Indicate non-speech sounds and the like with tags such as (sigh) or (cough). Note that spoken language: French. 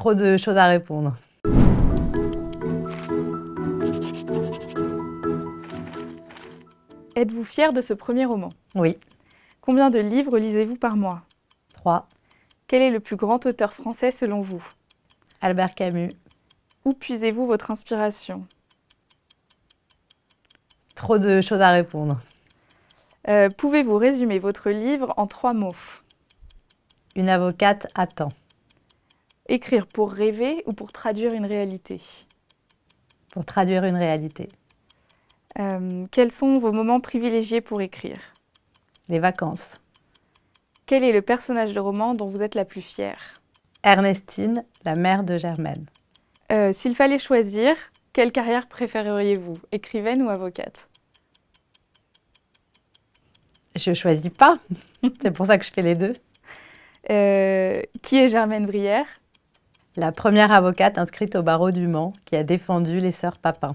trop de choses à répondre. Êtes-vous fier de ce premier roman Oui. Combien de livres lisez-vous par mois Trois. Quel est le plus grand auteur français selon vous Albert Camus. Où puisez-vous votre inspiration Trop de choses à répondre. Euh, pouvez-vous résumer votre livre en trois mots Une avocate attend. Écrire pour rêver ou pour traduire une réalité Pour traduire une réalité. Euh, quels sont vos moments privilégiés pour écrire Les vacances. Quel est le personnage de roman dont vous êtes la plus fière Ernestine, la mère de Germaine. Euh, s'il fallait choisir, quelle carrière préféreriez-vous Écrivaine ou avocate Je ne choisis pas. (laughs) C'est pour ça que je fais les deux. Euh, qui est Germaine Brière la première avocate inscrite au barreau du Mans qui a défendu les sœurs Papin.